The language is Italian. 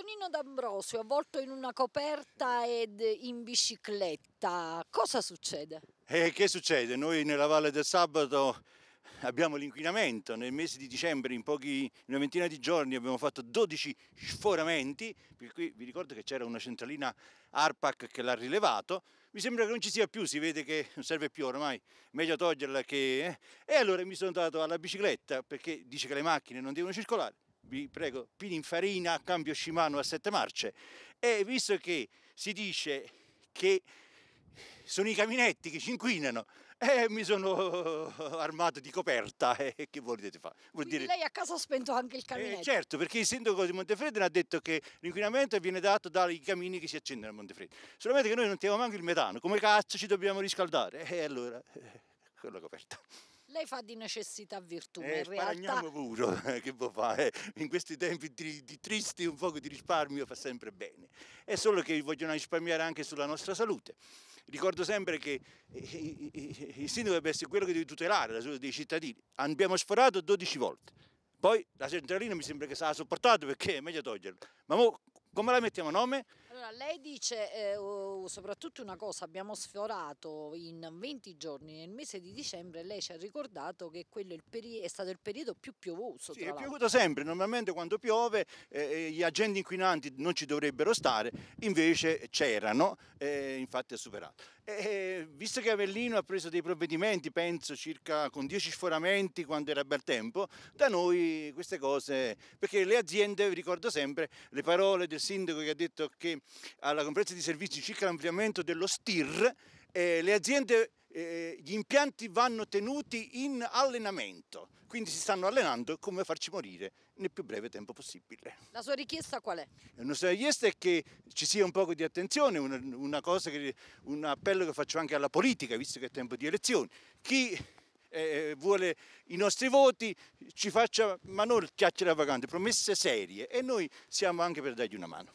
Tonino D'Ambrosio avvolto in una coperta ed in bicicletta, cosa succede? E eh, che succede? Noi nella Valle del Sabato abbiamo l'inquinamento. Nel mese di dicembre, in, pochi, in una ventina di giorni, abbiamo fatto 12 sforamenti. Per cui vi ricordo che c'era una centralina ARPAC che l'ha rilevato. Mi sembra che non ci sia più, si vede che non serve più ormai, meglio toglierla che... Eh? E allora mi sono andato alla bicicletta perché dice che le macchine non devono circolare vi prego, Pininfarina, cambio Shimano a sette marce. E visto che si dice che sono i caminetti che ci inquinano, e eh, mi sono armato di coperta e eh, che volete fare? Vuol dire... lei a casa ha spento anche il eh, caminetto? Eh, certo, perché il sindaco di Montefreddo ha detto che l'inquinamento viene dato dai camini che si accendono a Montefreddo. Solamente che noi non abbiamo neanche il metano, come cazzo ci dobbiamo riscaldare? E eh, allora, eh, con la coperta. Lei fa di necessità virtù, eh, in realtà. pure, che può fare? In questi tempi di, di tristi un po' di risparmio fa sempre bene. È solo che vogliono risparmiare anche sulla nostra salute. Ricordo sempre che eh, eh, eh, il sindaco deve essere quello che deve tutelare la salute dei cittadini. Abbiamo sforato 12 volte. Poi la centralina mi sembra che sarà sopportata perché è meglio toglierla. Ma mo, come la mettiamo a nome? Allora, lei dice eh, soprattutto una cosa, abbiamo sfiorato in 20 giorni, nel mese di dicembre lei ci ha ricordato che quello è, è stato il periodo più piovoso. Sì, è piovuto sempre, normalmente quando piove eh, eh, gli agenti inquinanti non ci dovrebbero stare, invece c'erano, eh, infatti è superato. E, visto che Avellino ha preso dei provvedimenti, penso circa con 10 sforamenti quando era bel tempo, da noi queste cose, perché le aziende, vi ricordo sempre, le parole del sindaco che ha detto che alla conferenza di servizi circa l'ampliamento dello STIR, eh, le aziende, eh, gli impianti vanno tenuti in allenamento, quindi si stanno allenando come farci morire nel più breve tempo possibile. La sua richiesta qual è? La nostra richiesta è che ci sia un po' di attenzione, una, una che, un appello che faccio anche alla politica, visto che è tempo di elezioni. Chi eh, vuole i nostri voti, ci faccia, ma non chiacchiere a vagante, promesse serie e noi siamo anche per dargli una mano.